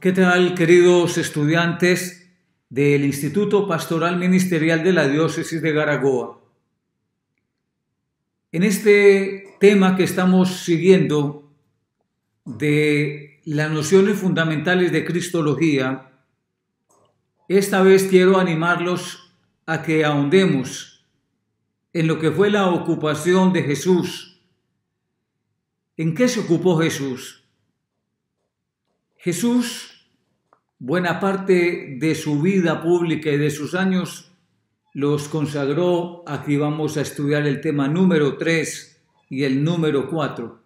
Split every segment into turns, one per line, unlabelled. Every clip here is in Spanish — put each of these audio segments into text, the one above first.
¿Qué tal, queridos estudiantes del Instituto Pastoral Ministerial de la Diócesis de Garagoa? En este tema que estamos siguiendo de las nociones fundamentales de Cristología, esta vez quiero animarlos a que ahondemos en lo que fue la ocupación de Jesús. ¿En qué se ocupó Jesús? Jesús, buena parte de su vida pública y de sus años los consagró, aquí vamos a estudiar el tema número 3 y el número 4,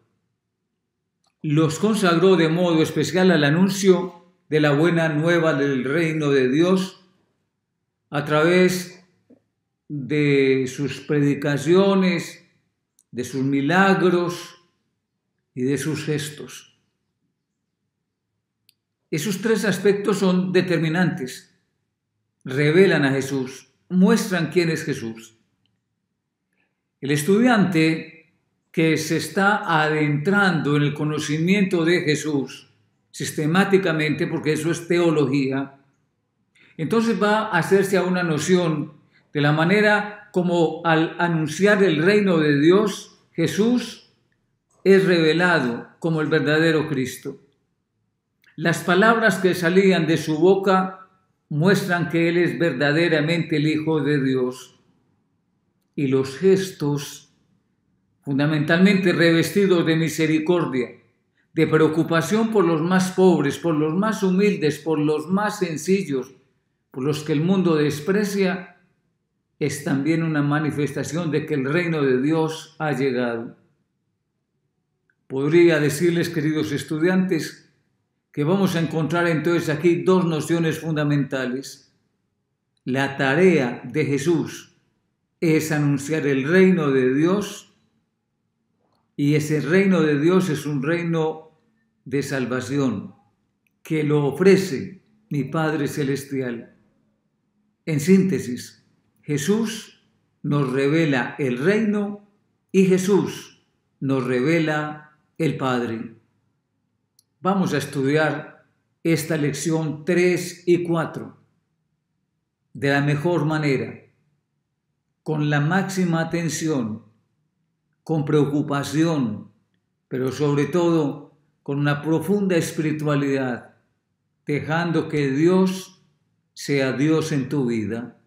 los consagró de modo especial al anuncio de la buena nueva del reino de Dios a través de sus predicaciones, de sus milagros y de sus gestos. Esos tres aspectos son determinantes. Revelan a Jesús, muestran quién es Jesús. El estudiante que se está adentrando en el conocimiento de Jesús sistemáticamente, porque eso es teología, entonces va a hacerse a una noción de la manera como al anunciar el reino de Dios, Jesús es revelado como el verdadero Cristo. Las palabras que salían de su boca muestran que Él es verdaderamente el Hijo de Dios. Y los gestos, fundamentalmente revestidos de misericordia, de preocupación por los más pobres, por los más humildes, por los más sencillos, por los que el mundo desprecia, es también una manifestación de que el reino de Dios ha llegado. Podría decirles, queridos estudiantes, que vamos a encontrar entonces aquí dos nociones fundamentales. La tarea de Jesús es anunciar el reino de Dios y ese reino de Dios es un reino de salvación que lo ofrece mi Padre Celestial. En síntesis, Jesús nos revela el reino y Jesús nos revela el Padre. Vamos a estudiar esta lección 3 y 4 de la mejor manera, con la máxima atención, con preocupación, pero sobre todo con una profunda espiritualidad, dejando que Dios sea Dios en tu vida.